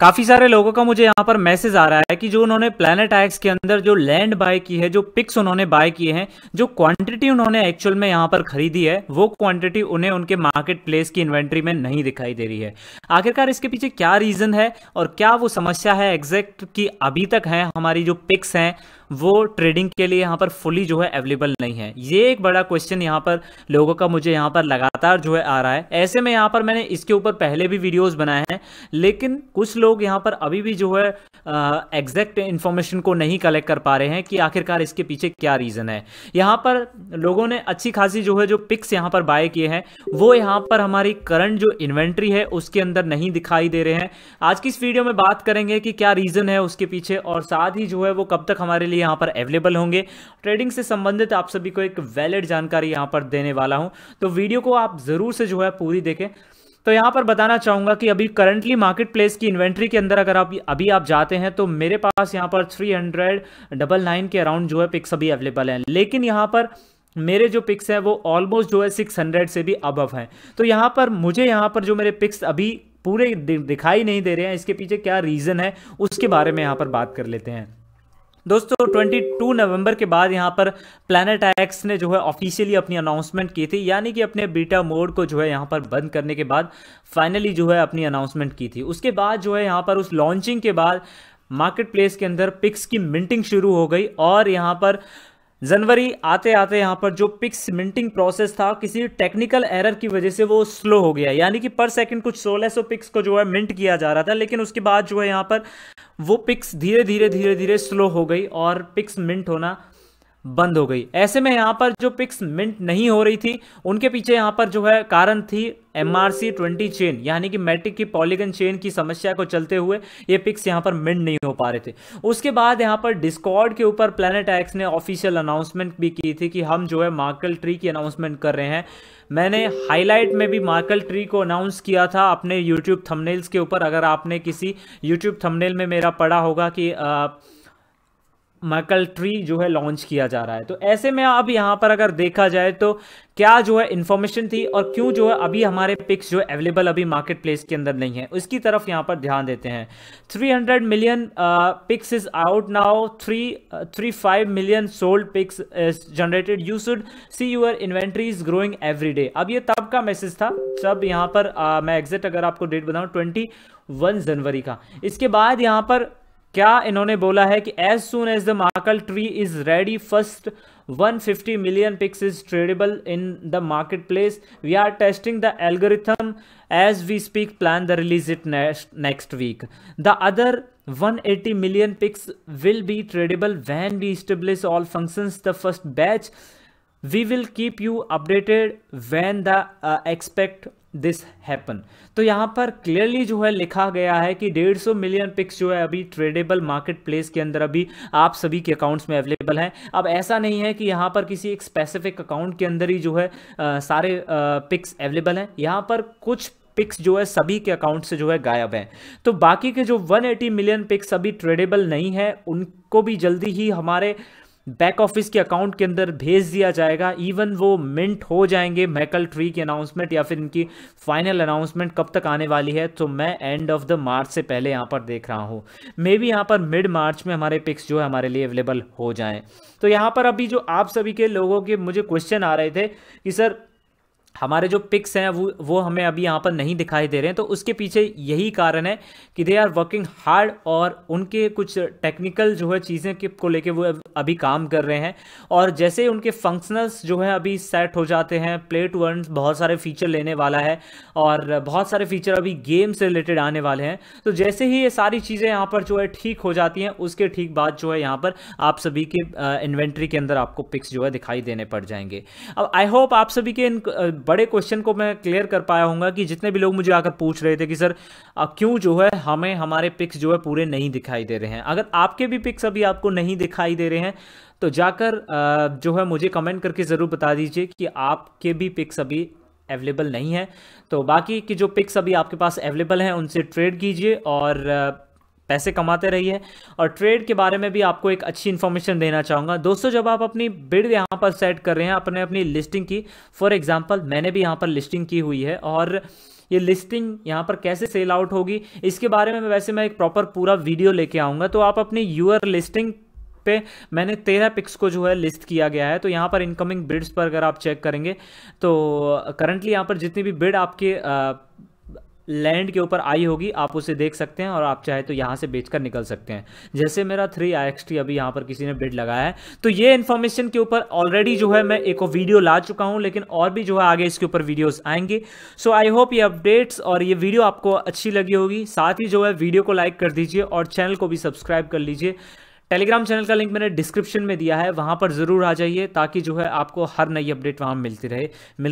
काफ़ी सारे लोगों का मुझे यहाँ पर मैसेज आ रहा है कि जो उन्होंने प्लेनेट एक्स के अंदर जो लैंड बाय की है जो पिक्स उन्होंने बाय किए हैं जो क्वांटिटी उन्होंने एक्चुअल में यहाँ पर खरीदी है वो क्वांटिटी उन्हें उनके मार्केट प्लेस की इन्वेंट्री में नहीं दिखाई दे रही है आखिरकार इसके पीछे क्या रीज़न है और क्या वो समस्या है एग्जैक्ट कि अभी तक है हमारी जो पिक्स हैं वो ट्रेडिंग के लिए यहाँ पर फुली जो है अवेलेबल नहीं है ये एक बड़ा क्वेश्चन यहाँ पर लोगों का मुझे यहाँ पर लगातार जो है आ रहा है ऐसे में यहाँ पर मैंने इसके ऊपर पहले भी वीडियोज़ बनाए हैं लेकिन कुछ लोग लोग यहाँ पर अभी भी जो है एग्जैक्ट इन्फॉर्मेशन को नहीं कलेक्ट कर पा रहे हैं कि आखिरकार इसके पीछे क्या रीज़न है यहाँ पर लोगों ने अच्छी खासी जो है जो पिक्स यहाँ पर बाय किए हैं वो यहाँ पर हमारी करंट जो इन्वेंट्री है उसके अंदर नहीं दिखाई दे रहे हैं आज की इस वीडियो में बात करेंगे कि क्या रीज़न है उसके पीछे और साथ ही जो है वो कब तक हमारे लिए यहाँ पर अवेलेबल होंगे ट्रेडिंग से संबंधित आप सभी को एक वैलिड जानकारी यहाँ पर देने वाला हूँ तो वीडियो को आप ज़रूर से जो है पूरी देखें तो यहाँ पर बताना चाहूंगा कि अभी करंटली मार्केट प्लेस की इन्वेंट्री के अंदर अगर आप अभी आप जाते हैं तो मेरे पास यहाँ पर थ्री हंड्रेड डबल नाइन के अराउंड जो है पिक्स अभी अवेलेबल हैं लेकिन यहाँ पर मेरे जो पिक्स हैं वो ऑलमोस्ट जो है 600 से भी अबव हैं तो यहाँ पर मुझे यहाँ पर जो मेरे पिक्स अभी पूरे दिखाई नहीं दे रहे हैं इसके पीछे क्या रीज़न है उसके बारे में यहाँ पर बात कर लेते हैं दोस्तों 22 नवंबर के बाद यहाँ पर प्लानट एक्स ने जो है ऑफिशियली अपनी अनाउंसमेंट की थी यानी कि अपने बीटा मोड को जो है यहाँ पर बंद करने के बाद फाइनली जो है अपनी अनाउंसमेंट की थी उसके बाद जो है यहाँ पर उस लॉन्चिंग के बाद मार्केट प्लेस के अंदर पिक्स की मिंटिंग शुरू हो गई और यहाँ पर जनवरी आते आते यहाँ पर जो पिक्स मिंटिंग प्रोसेस था किसी टेक्निकल एरर की वजह से वो स्लो हो गया यानी कि पर सेकंड कुछ 1600 पिक्स को जो है मिंट किया जा रहा था लेकिन उसके बाद जो है यहाँ पर वो पिक्स धीरे धीरे धीरे धीरे स्लो हो गई और पिक्स मिंट होना बंद हो गई ऐसे में यहाँ पर जो पिक्स मिंट नहीं हो रही थी उनके पीछे यहाँ पर जो है कारण थी M R C twenty chain यानी कि मैट्रिक की पॉलीगन चेन की समस्या को चलते हुए ये पिक्स यहाँ पर मिंट नहीं हो पा रहे थे उसके बाद यहाँ पर डिस्कॉर्ड के ऊपर प्लेनेट एक्स ने ऑफिशियल अनाउंसमेंट भी की थी कि हम जो है मार्कल ट्री की अनाउंसमेंट कर रहे हैं मैंने हाईलाइट में भी मार्कल ट्री को अनाउंस किया था अपने यूट्यूब थमनेल्स के ऊपर अगर आपने किसी यूट्यूब थमनेल में, में मेरा पढ़ा होगा कि आ, मकल ट्री जो है लॉन्च किया जा रहा है तो ऐसे में अब यहाँ पर अगर देखा जाए तो क्या जो है इन्फॉर्मेशन थी और क्यों जो है अभी हमारे पिक्स जो है अवेलेबल अभी मार्केट प्लेस के अंदर नहीं है उसकी तरफ यहाँ पर ध्यान देते हैं 300 million pics is out now three three five million sold pix is generated you should see your inventory is growing every day अब ये तब का मैसेज था जब यहाँ पर uh, मैं एग्जैक्ट अगर आपको डेट बताऊँ ट्वेंटी जनवरी का इसके बाद यहाँ पर क्या इन्होंने बोला है कि as soon as the merkle tree is ready first 150 million pics is tradable in the marketplace we are testing the algorithm as we speak plan the release it next week the other 180 million pics will be tradable when we establish all functions the first batch we will keep you updated when the expect this happen तो यहाँ पर clearly जो है लिखा गया है कि डेढ़ सौ मिलियन पिक्स जो है अभी ट्रेडेबल मार्केट प्लेस के अंदर अभी आप सभी के अकाउंट्स में अवेलेबल हैं अब ऐसा नहीं है कि यहाँ पर किसी एक स्पेसिफिक अकाउंट के अंदर ही जो है आ, uh, सारे पिक्स uh, अवेलेबल हैं यहाँ पर कुछ पिक्स जो है सभी के अकाउंट से जो है गायब हैं तो बाकी के जो 180 मिलियन पिक्स अभी ट्रेडेबल नहीं है उनको भी जल्दी ही हमारे बैक ऑफिस के अकाउंट के अंदर भेज दिया जाएगा इवन वो मिंट हो जाएंगे मैकल ट्री की अनाउंसमेंट या फिर इनकी फाइनल अनाउंसमेंट कब तक आने वाली है तो मैं एंड ऑफ द मार्च से पहले यहाँ पर देख रहा हूँ मे बी यहाँ पर मिड मार्च में हमारे पिक्स जो है हमारे लिए अवेलेबल हो जाए तो यहाँ पर अभी जो आप सभी के लोगों के मुझे क्वेश्चन आ रहे थे कि सर हमारे जो पिक्स हैं वो वो हमें अभी यहाँ पर नहीं दिखाई दे रहे हैं तो उसके पीछे यही कारण है कि दे आर वर्किंग हार्ड और उनके कुछ टेक्निकल जो है चीज़ें को लेके वो अभी काम कर रहे हैं और जैसे उनके फंक्शनल्स जो है अभी सेट हो जाते हैं प्ले टू अर्न बहुत सारे फीचर लेने वाला है और बहुत सारे फीचर अभी गेम से रिलेटेड आने वाले हैं तो जैसे ही ये सारी चीज़ें यहाँ पर जो है ठीक हो जाती हैं उसके ठीक बाद जो है यहाँ पर आप सभी के इन्वेंट्री के अंदर आपको पिक्स जो है दिखाई देने पड़ जाएंगे अब आई होप आप सभी के इन बड़े क्वेश्चन को मैं क्लियर कर पाया हूँ कि जितने भी लोग मुझे आकर पूछ रहे थे कि सर क्यों जो है हमें हमारे पिक्स जो है पूरे नहीं दिखाई दे रहे हैं अगर आपके भी पिक्स अभी आपको नहीं दिखाई दे रहे हैं तो जाकर जो है मुझे कमेंट करके ज़रूर बता दीजिए कि आपके भी पिक्स अभी अवेलेबल नहीं है तो बाकी की जो पिक्स अभी आपके पास अवेलेबल हैं उनसे ट्रेड कीजिए और पैसे कमाते रहिए और ट्रेड के बारे में भी आपको एक अच्छी इन्फॉर्मेशन देना चाहूँगा दोस्तों जब आप अपनी बिड यहाँ पर सेट कर रहे हैं अपने अपनी लिस्टिंग की फॉर एग्जाम्पल मैंने भी यहाँ पर लिस्टिंग की हुई है और ये लिस्टिंग यहाँ पर कैसे सेल आउट होगी इसके बारे में वैसे मैं एक प्रॉपर पूरा वीडियो लेके आऊँगा तो आप अपनी यूअर लिस्टिंग पे मैंने तेरह पिक्स को जो है लिस्ट किया गया है तो यहाँ पर इनकमिंग बिड्स पर अगर आप चेक करेंगे तो करंटली uh, यहाँ पर जितनी भी बिड आपके लैंड uh, के ऊपर आई होगी आप उसे देख सकते हैं और आप चाहे तो यहाँ से बेचकर निकल सकते हैं जैसे मेरा थ्री आई अभी यहाँ पर किसी ने बिड लगाया है तो ये इन्फॉर्मेशन के ऊपर ऑलरेडी जो है मैं एक वीडियो ला चुका हूँ लेकिन और भी जो है आगे इसके ऊपर वीडियोस आएंगे सो आई होप ये अपडेट्स और ये वीडियो आपको अच्छी लगी होगी साथ ही जो है वीडियो को लाइक कर दीजिए और चैनल को भी सब्सक्राइब कर लीजिए टेलीग्राम चैनल का लिंक मैंने डिस्क्रिप्शन में दिया है वहां पर ज़रूर आ जाइए ताकि जो है आपको हर नई अपडेट वहां मिलती रहे मिल